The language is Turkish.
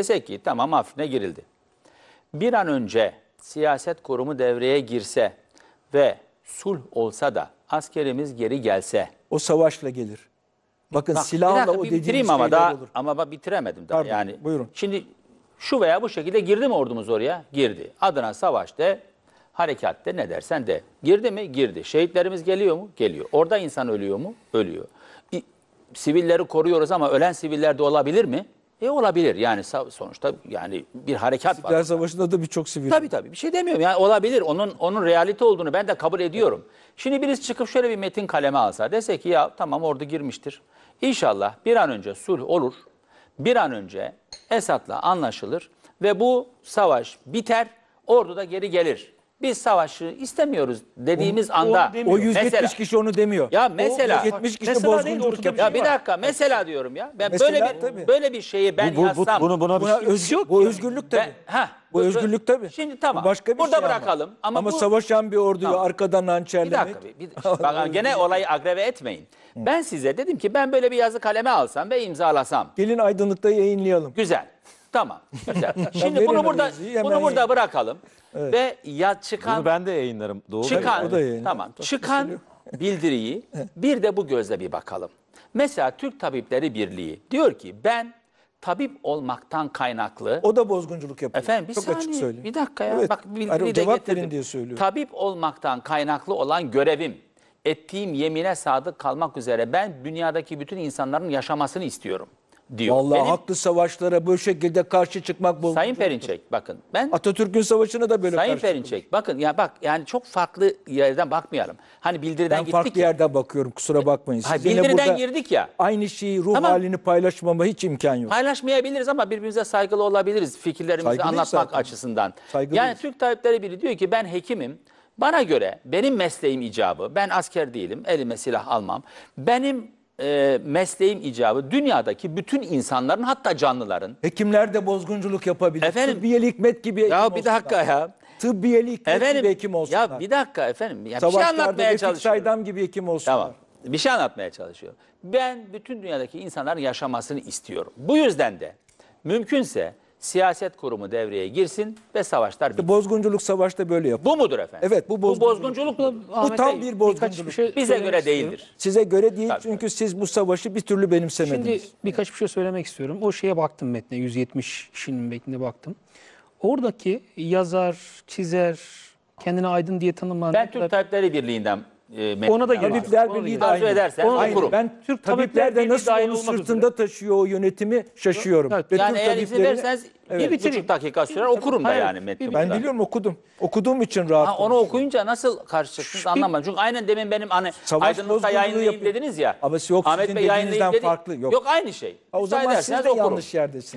dese ki tamam affine girildi. Bir an önce siyaset kurumu devreye girse ve sulh olsa da askerimiz geri gelse. O savaşla gelir. Bakın Bak, silahla dakika, o dediğiniz ama daha, olur. Ama bitiremedim daha Pardon, yani. Buyurun. Şimdi şu veya bu şekilde girdi mi ordumuz oraya? Girdi. Adına savaş de, ne dersen de. Girdi mi? Girdi. Şehitlerimiz geliyor mu? Geliyor. Orada insan ölüyor mu? Ölüyor. Sivilleri koruyoruz ama ölen siviller de olabilir mi? E olabilir yani sonuçta yani bir harekat İstiklal var. İstiklal Savaşı'nda da birçok sivil. Tabii tabii bir şey demiyorum yani olabilir onun onun realite olduğunu ben de kabul ediyorum. Evet. Şimdi birisi çıkıp şöyle bir metin kaleme alsa dese ki ya tamam ordu girmiştir. İnşallah bir an önce sulh olur. Bir an önce Esad'la anlaşılır ve bu savaş biter ordu da geri gelir biz savaşı istemiyoruz dediğimiz anda. O demiyor. 170 Mesela- kişi onu demiyor. Ya mesela- O 170 kişi Mesela değil, bozgunculuk yapıyor. Ya bir dakika mesela diyorum ya. Ben Mesela böyle bir tabii. böyle bir şeyi ben bu, bu, yazsam. bunu buna bir Buna şey özgür- bu özgürlük tabii. Ha. bu özgürlük tabii. Şimdi tamam. Bu başka bir Burada şey bırakalım. Ama, Ama, bu, savaşan bir orduyu Tamam. arkadan Bir dakika. Bir, bir- bak, gene olayı agreve etmeyin. Ben size dedim ki ben böyle bir yazı kaleme alsam ve imzalasam. Gelin aydınlıkta yayınlayalım. Güzel. Tamam. Güzel. Şimdi bunu burada bunu burada bırakalım Evet. ve ya çıkan Bunu ben de yayınlarım. Doğru. Çıkan, da tamam, çıkan bildiriyi bir de bu gözle bir bakalım. Mesela Türk Tabipleri Birliği diyor ki ben tabip olmaktan kaynaklı... O da bozgunculuk yapıyor. Efendim bir Çok açık saniye, söyleyeyim. bir dakika ya. Evet. Bak bildiriyi de cevap getirdim. verin diye söylüyor. Tabip olmaktan kaynaklı olan görevim, ettiğim yemine sadık kalmak üzere ben dünyadaki bütün insanların yaşamasını istiyorum diyor. Vallahi Benim- haklı savaşlara bu şekilde karşı çıkmak bu. Sayın Perinçek bakın ben Atatürk'ün savaşına da böyle Sayın karşı Perinçek bakın ya bak yani çok farklı yerden bakmayalım. Hani bildiriden Ben gittik farklı ya. yerden bakıyorum kusura bakmayın. Hayır, bildiriden girdik ya. Aynı şeyi ruh Tamam. halini paylaşmama hiç imkan yok. Paylaşmayabiliriz ama birbirimize saygılı olabiliriz fikirlerimizi Saygılıyız anlatmak zaten. açısından. Saygılıyız. Yani Türk Tabipleri biri diyor ki ben hekimim. Bana göre benim mesleğim icabı, ben asker değilim, elime silah almam. Benim e, mesleğim icabı dünyadaki bütün insanların hatta canlıların. Hekimler de bozgunculuk yapabilir. Efendim, Tıbbiyeli hikmet gibi hekim Ya bir dakika ya. Tıbbiyeli hikmet efendim, gibi hekim olsunlar. Ya bir dakika efendim. Ya bir şey anlatmaya çalışıyorum. Saydam gibi hekim olsunlar. Tamam. Bir şey anlatmaya çalışıyorum. Ben bütün dünyadaki insanların yaşamasını istiyorum. Bu yüzden de mümkünse siyaset kurumu devreye girsin ve savaşlar bitsin. Bozgunculuk savaşta böyle yapıyor. Bu mudur efendim? Evet bu bozgunculuk. Bu, bozgunculuk, bu tam bir bozgunculuk. Bir şey Bize göre istiyorum. değildir. Size göre değil Tabii, çünkü siz bu savaşı bir türlü benimsemediniz. Şimdi birkaç bir şey söylemek istiyorum. O şeye baktım metne 170 kişinin metnine baktım. Oradaki yazar, çizer, kendini aydın diye tanımlanan... Ben Türk Tabipleri Birliği'nden e, Ona da Tabipler Birliği de aynı. edersen Ona- bir Ben Türk tabiplerde tabipler nasıl onu olmak sırtında üzere. taşıyor o yönetimi şaşıyorum. Ve Yani Türk eğer izin tabipleri- verirseniz bir buçuk dakika sürer okurum da yani metni. Ben biliyorum okudum. Okuduğum için rahat. onu okuyunca nasıl karşı çıktınız anlamadım. Çünkü aynen demin benim hani Savaş aydınlıkta yayınlayayım dediniz ya. Ama yok, sizin dediğinizden farklı, yok. aynı şey. o zaman siz de okurum. yanlış yerdesiniz.